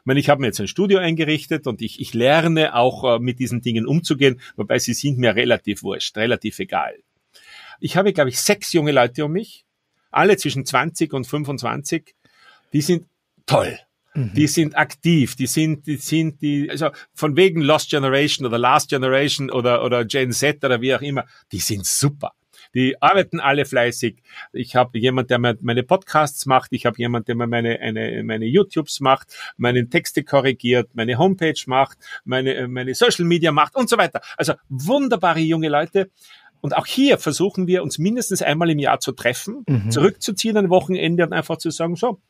Ich meine, ich habe mir jetzt ein Studio eingerichtet und ich, ich lerne auch äh, mit diesen Dingen umzugehen, wobei sie sind mir relativ wurscht, relativ egal. Ich habe, glaube ich, sechs junge Leute um mich, alle zwischen 20 und 25. Die sind toll. Mhm. Die sind aktiv, die sind, die sind, die, also von wegen Lost Generation oder Last Generation oder, oder Gen Z oder wie auch immer, die sind super. Die arbeiten alle fleißig. Ich habe jemand, der meine Podcasts macht. Ich habe jemand, der mir meine, eine, meine YouTubes macht, meine Texte korrigiert, meine Homepage macht, meine, meine Social Media macht und so weiter. Also wunderbare junge Leute, und auch hier versuchen wir uns mindestens einmal im Jahr zu treffen, mhm. zurückzuziehen am Wochenende und einfach zu sagen, so,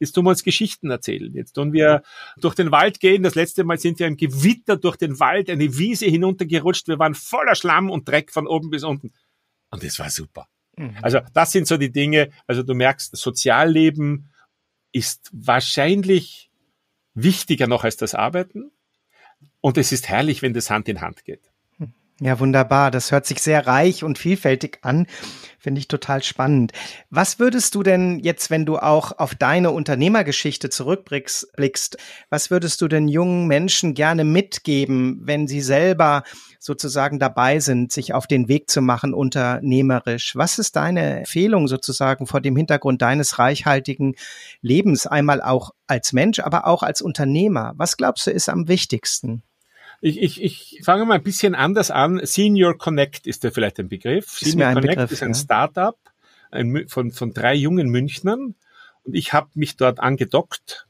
jetzt tun wir uns Geschichten erzählen. Jetzt tun wir durch den Wald gehen. Das letzte Mal sind wir im Gewitter durch den Wald, eine Wiese hinuntergerutscht. Wir waren voller Schlamm und Dreck von oben bis unten. Und das war super. Mhm. Also das sind so die Dinge. Also du merkst, Sozialleben ist wahrscheinlich wichtiger noch als das Arbeiten. Und es ist herrlich, wenn das Hand in Hand geht. Ja, wunderbar. Das hört sich sehr reich und vielfältig an. Finde ich total spannend. Was würdest du denn jetzt, wenn du auch auf deine Unternehmergeschichte zurückblickst, was würdest du denn jungen Menschen gerne mitgeben, wenn sie selber sozusagen dabei sind, sich auf den Weg zu machen unternehmerisch? Was ist deine Empfehlung sozusagen vor dem Hintergrund deines reichhaltigen Lebens, einmal auch als Mensch, aber auch als Unternehmer? Was glaubst du ist am wichtigsten? Ich, ich, ich fange mal ein bisschen anders an. Senior Connect ist ja vielleicht ein Begriff. Ist Senior ein Connect Begriff, ist ein ja. Startup von, von drei jungen Münchnern und ich habe mich dort angedockt.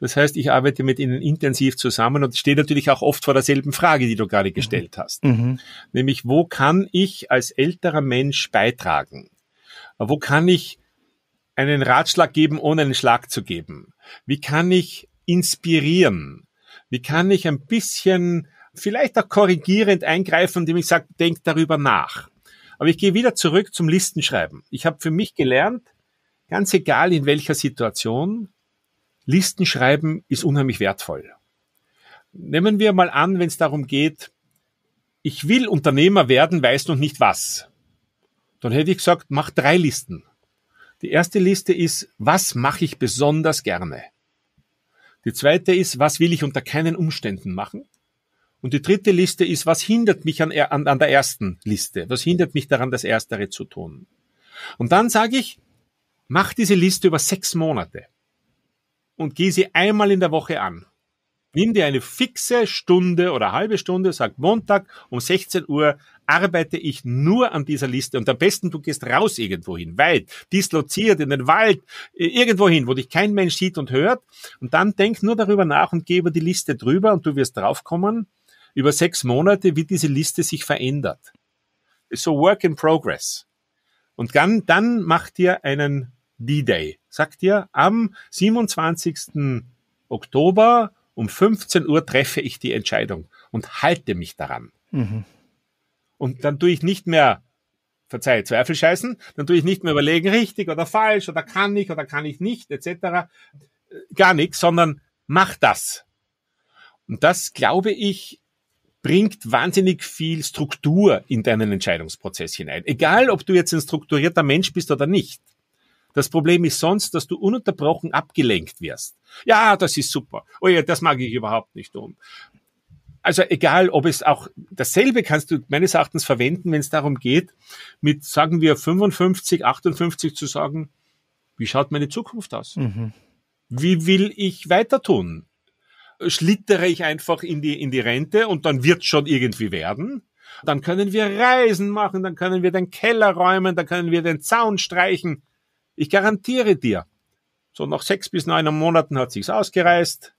Das heißt, ich arbeite mit ihnen intensiv zusammen und stehe natürlich auch oft vor derselben Frage, die du gerade mhm. gestellt hast. Mhm. Nämlich, wo kann ich als älterer Mensch beitragen? Wo kann ich einen Ratschlag geben, ohne einen Schlag zu geben? Wie kann ich inspirieren? Wie kann ich ein bisschen vielleicht auch korrigierend eingreifen, indem ich sage, denk darüber nach. Aber ich gehe wieder zurück zum Listenschreiben. Ich habe für mich gelernt, ganz egal in welcher Situation, Listenschreiben ist unheimlich wertvoll. Nehmen wir mal an, wenn es darum geht, ich will Unternehmer werden, weiß noch nicht was. Dann hätte ich gesagt, mach drei Listen. Die erste Liste ist, was mache ich besonders gerne? Die zweite ist, was will ich unter keinen Umständen machen? Und die dritte Liste ist, was hindert mich an, an, an der ersten Liste? Was hindert mich daran, das Erstere zu tun? Und dann sage ich, mach diese Liste über sechs Monate und geh sie einmal in der Woche an. Nimm dir eine fixe Stunde oder halbe Stunde, sag Montag um 16 Uhr arbeite ich nur an dieser Liste und am besten du gehst raus irgendwohin, weit, disloziert in den Wald, irgendwohin, wo dich kein Mensch sieht und hört und dann denk nur darüber nach und geh über die Liste drüber und du wirst draufkommen über sechs Monate, wie diese Liste sich verändert. So Work in Progress. Und dann, dann mach dir einen D-Day. Sag dir, am 27. Oktober um 15 Uhr treffe ich die Entscheidung und halte mich daran. Mhm. Und dann tue ich nicht mehr, verzeih, Zweifel scheißen, dann tue ich nicht mehr überlegen, richtig oder falsch oder kann ich oder kann ich nicht, etc. Äh, gar nichts, sondern mach das. Und das, glaube ich, bringt wahnsinnig viel Struktur in deinen Entscheidungsprozess hinein. Egal, ob du jetzt ein strukturierter Mensch bist oder nicht. Das Problem ist sonst, dass du ununterbrochen abgelenkt wirst. Ja, das ist super. Oh ja, das mag ich überhaupt nicht um. Also egal, ob es auch dasselbe kannst du meines Erachtens verwenden, wenn es darum geht, mit sagen wir 55, 58 zu sagen, wie schaut meine Zukunft aus? Mhm. Wie will ich weiter tun? Schlittere ich einfach in die, in die Rente und dann wird schon irgendwie werden? Dann können wir Reisen machen, dann können wir den Keller räumen, dann können wir den Zaun streichen. Ich garantiere dir, so nach sechs bis neun Monaten hat sich's ausgereist,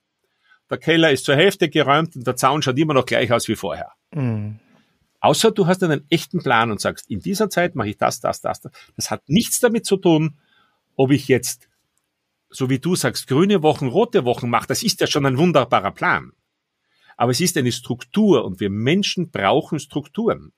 der Keller ist zur Hälfte geräumt und der Zaun schaut immer noch gleich aus wie vorher. Mhm. Außer du hast einen echten Plan und sagst, in dieser Zeit mache ich das, das, das, das. Das hat nichts damit zu tun, ob ich jetzt, so wie du sagst, grüne Wochen, rote Wochen mache. Das ist ja schon ein wunderbarer Plan. Aber es ist eine Struktur und wir Menschen brauchen Strukturen.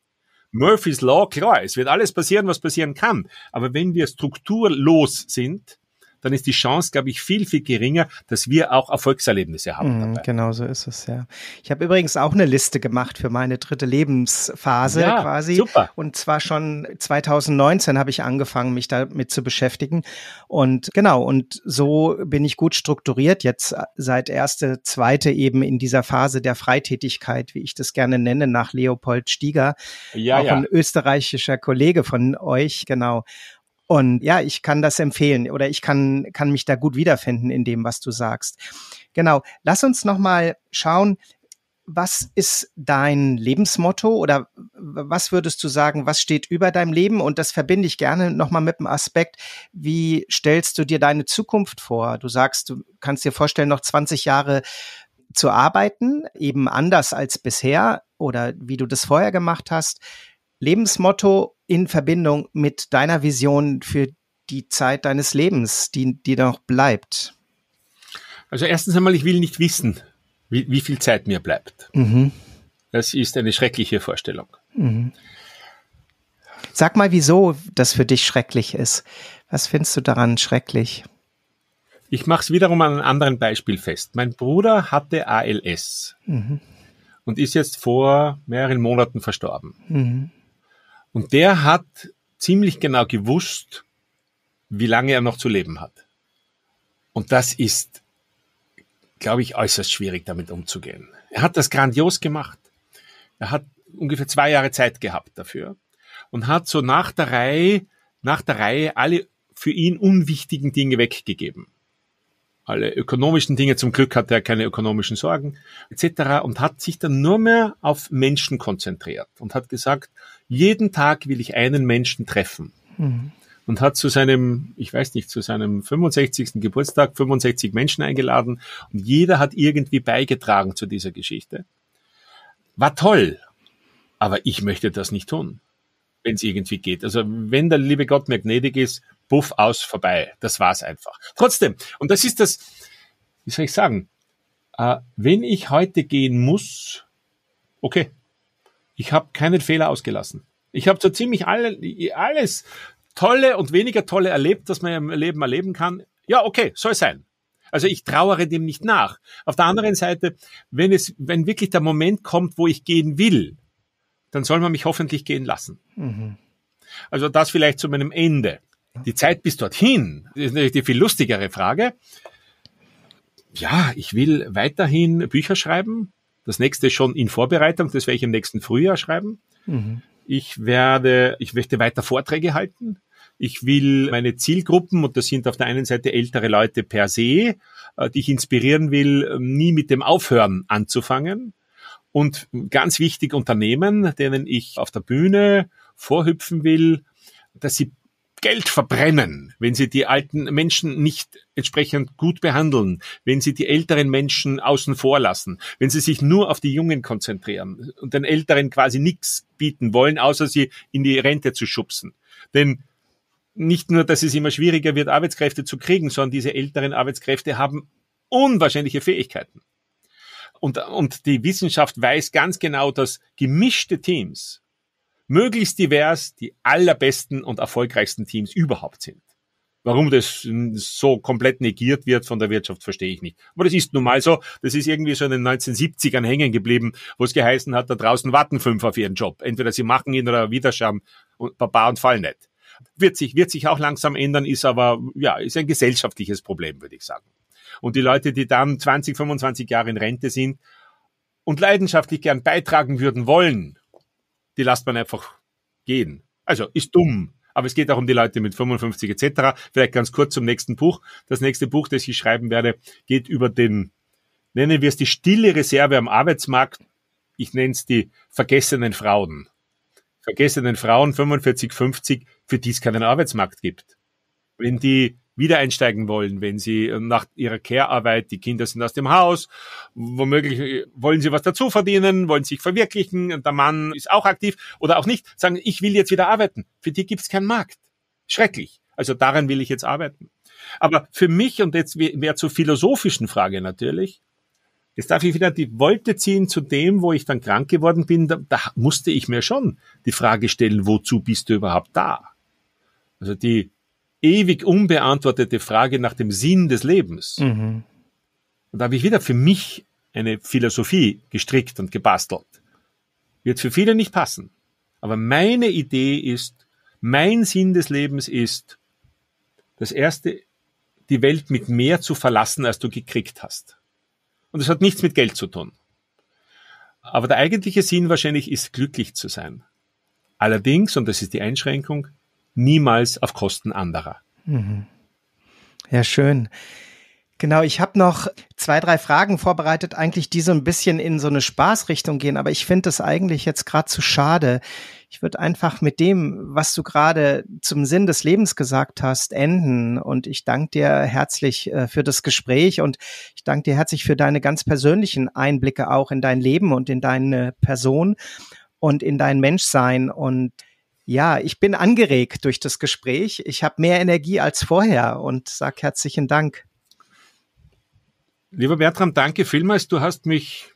Murphy's Law, klar, es wird alles passieren, was passieren kann. Aber wenn wir strukturlos sind, dann ist die Chance, glaube ich, viel, viel geringer, dass wir auch Erfolgserlebnisse haben. Mhm, genau so ist es, ja. Ich habe übrigens auch eine Liste gemacht für meine dritte Lebensphase ja, quasi. Super. Und zwar schon 2019 habe ich angefangen, mich damit zu beschäftigen. Und genau, und so bin ich gut strukturiert jetzt seit erste, zweite eben in dieser Phase der Freitätigkeit, wie ich das gerne nenne, nach Leopold Stieger. Ja, auch ja. ein österreichischer Kollege von euch, genau. Und ja, ich kann das empfehlen oder ich kann, kann mich da gut wiederfinden in dem, was du sagst. Genau. Lass uns nochmal schauen, was ist dein Lebensmotto oder was würdest du sagen, was steht über deinem Leben? Und das verbinde ich gerne nochmal mit dem Aspekt, wie stellst du dir deine Zukunft vor? Du sagst, du kannst dir vorstellen, noch 20 Jahre zu arbeiten, eben anders als bisher oder wie du das vorher gemacht hast. Lebensmotto in Verbindung mit deiner Vision für die Zeit deines Lebens, die, dir noch bleibt? Also erstens einmal, ich will nicht wissen, wie, wie viel Zeit mir bleibt. Mhm. Das ist eine schreckliche Vorstellung. Mhm. Sag mal, wieso das für dich schrecklich ist. Was findest du daran schrecklich? Ich mache es wiederum an einem anderen Beispiel fest. Mein Bruder hatte ALS mhm. und ist jetzt vor mehreren Monaten verstorben. Mhm. Und der hat ziemlich genau gewusst, wie lange er noch zu leben hat. Und das ist, glaube ich, äußerst schwierig, damit umzugehen. Er hat das grandios gemacht. Er hat ungefähr zwei Jahre Zeit gehabt dafür und hat so nach der Reihe, nach der Reihe alle für ihn unwichtigen Dinge weggegeben. Alle ökonomischen Dinge, zum Glück hat er keine ökonomischen Sorgen etc. und hat sich dann nur mehr auf Menschen konzentriert und hat gesagt, jeden Tag will ich einen Menschen treffen. Mhm. Und hat zu seinem, ich weiß nicht, zu seinem 65. Geburtstag 65 Menschen eingeladen und jeder hat irgendwie beigetragen zu dieser Geschichte. War toll, aber ich möchte das nicht tun, wenn es irgendwie geht. Also wenn der liebe Gott mir gnädig ist, puff aus, vorbei. Das war's einfach. Trotzdem, und das ist das, wie soll ich sagen, äh, wenn ich heute gehen muss, okay, ich habe keinen Fehler ausgelassen. Ich habe so ziemlich alle, alles Tolle und weniger Tolle erlebt, das man im Leben erleben kann. Ja, okay, soll sein. Also ich trauere dem nicht nach. Auf der anderen Seite, wenn es, wenn wirklich der Moment kommt, wo ich gehen will, dann soll man mich hoffentlich gehen lassen. Mhm. Also das vielleicht zu meinem Ende. Die Zeit bis dorthin ist natürlich die viel lustigere Frage. Ja, ich will weiterhin Bücher schreiben. Das nächste schon in Vorbereitung, das werde ich im nächsten Frühjahr schreiben. Mhm. Ich werde, ich möchte weiter Vorträge halten. Ich will meine Zielgruppen, und das sind auf der einen Seite ältere Leute per se, äh, die ich inspirieren will, ähm, nie mit dem Aufhören anzufangen. Und ganz wichtig Unternehmen, denen ich auf der Bühne vorhüpfen will, dass sie Geld verbrennen, wenn sie die alten Menschen nicht entsprechend gut behandeln, wenn sie die älteren Menschen außen vor lassen, wenn sie sich nur auf die Jungen konzentrieren und den Älteren quasi nichts bieten wollen, außer sie in die Rente zu schubsen. Denn nicht nur, dass es immer schwieriger wird, Arbeitskräfte zu kriegen, sondern diese älteren Arbeitskräfte haben unwahrscheinliche Fähigkeiten. Und, und die Wissenschaft weiß ganz genau, dass gemischte Teams möglichst divers die allerbesten und erfolgreichsten Teams überhaupt sind. Warum das so komplett negiert wird von der Wirtschaft, verstehe ich nicht. Aber das ist nun mal so. Das ist irgendwie schon in den 1970ern hängen geblieben, wo es geheißen hat, da draußen warten fünf auf ihren Job. Entweder sie machen ihn oder wieder schauen und Baba und Fall nicht. Wird sich, wird sich auch langsam ändern, ist aber, ja, ist ein gesellschaftliches Problem, würde ich sagen. Und die Leute, die dann 20, 25 Jahre in Rente sind und leidenschaftlich gern beitragen würden wollen, die lasst man einfach gehen. Also ist dumm. Aber es geht auch um die Leute mit 55 etc. Vielleicht ganz kurz zum nächsten Buch. Das nächste Buch, das ich schreiben werde, geht über den, nennen wir es die stille Reserve am Arbeitsmarkt. Ich nenne es die vergessenen Frauen. Vergessenen Frauen 45, 50, für die es keinen Arbeitsmarkt gibt. Wenn die wieder einsteigen wollen, wenn sie ähm, nach ihrer Care-Arbeit, die Kinder sind aus dem Haus, womöglich äh, wollen sie was dazu verdienen, wollen sich verwirklichen, der Mann ist auch aktiv oder auch nicht, sagen, ich will jetzt wieder arbeiten. Für die gibt es keinen Markt. Schrecklich. Also daran will ich jetzt arbeiten. Aber für mich, und jetzt mehr zur philosophischen Frage natürlich, Jetzt darf ich wieder die Wolte ziehen zu dem, wo ich dann krank geworden bin. Da, da musste ich mir schon die Frage stellen, wozu bist du überhaupt da? Also die ewig unbeantwortete Frage nach dem Sinn des Lebens. Mhm. Und da habe ich wieder für mich eine Philosophie gestrickt und gebastelt. Wird für viele nicht passen. Aber meine Idee ist, mein Sinn des Lebens ist, das erste, die Welt mit mehr zu verlassen, als du gekriegt hast. Und es hat nichts mit Geld zu tun. Aber der eigentliche Sinn wahrscheinlich ist, glücklich zu sein. Allerdings, und das ist die Einschränkung, niemals auf Kosten anderer. Mhm. Ja, schön. Genau, ich habe noch zwei, drei Fragen vorbereitet, eigentlich die so ein bisschen in so eine Spaßrichtung gehen, aber ich finde das eigentlich jetzt gerade zu schade. Ich würde einfach mit dem, was du gerade zum Sinn des Lebens gesagt hast, enden. Und ich danke dir herzlich äh, für das Gespräch und ich danke dir herzlich für deine ganz persönlichen Einblicke auch in dein Leben und in deine Person und in dein Menschsein und ja, ich bin angeregt durch das Gespräch. Ich habe mehr Energie als vorher und sag herzlichen Dank. Lieber Bertram, danke vielmals. Du hast mich,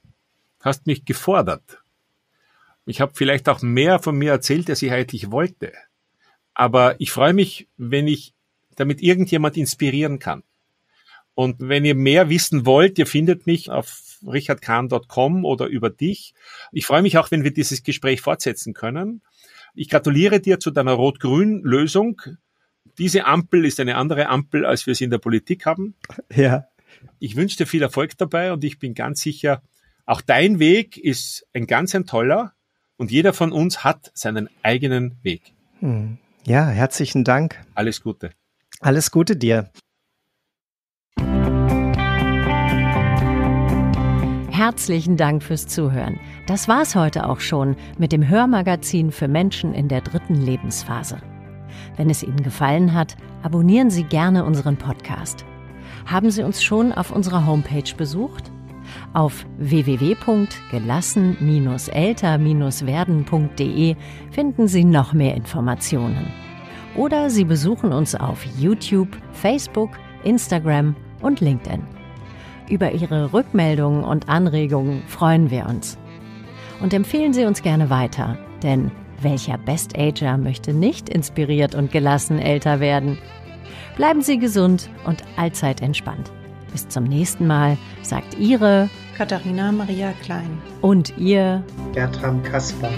hast mich gefordert. Ich habe vielleicht auch mehr von mir erzählt, als ich eigentlich wollte. Aber ich freue mich, wenn ich damit irgendjemand inspirieren kann. Und wenn ihr mehr wissen wollt, ihr findet mich auf richardkahn.com oder über dich. Ich freue mich auch, wenn wir dieses Gespräch fortsetzen können. Ich gratuliere dir zu deiner Rot-Grün-Lösung. Diese Ampel ist eine andere Ampel, als wir sie in der Politik haben. Ja. Ich wünsche dir viel Erfolg dabei und ich bin ganz sicher, auch dein Weg ist ein ganz ein toller und jeder von uns hat seinen eigenen Weg. Hm. Ja, herzlichen Dank. Alles Gute. Alles Gute dir. Herzlichen Dank fürs Zuhören. Das war's heute auch schon mit dem Hörmagazin für Menschen in der dritten Lebensphase. Wenn es Ihnen gefallen hat, abonnieren Sie gerne unseren Podcast. Haben Sie uns schon auf unserer Homepage besucht? Auf www.gelassen-älter-werden.de finden Sie noch mehr Informationen. Oder Sie besuchen uns auf YouTube, Facebook, Instagram und LinkedIn. Über Ihre Rückmeldungen und Anregungen freuen wir uns. Und empfehlen Sie uns gerne weiter, denn welcher Best Ager möchte nicht inspiriert und gelassen älter werden? Bleiben Sie gesund und allzeit entspannt. Bis zum nächsten Mal, sagt Ihre Katharina Maria Klein und Ihr Bertram Kaspar.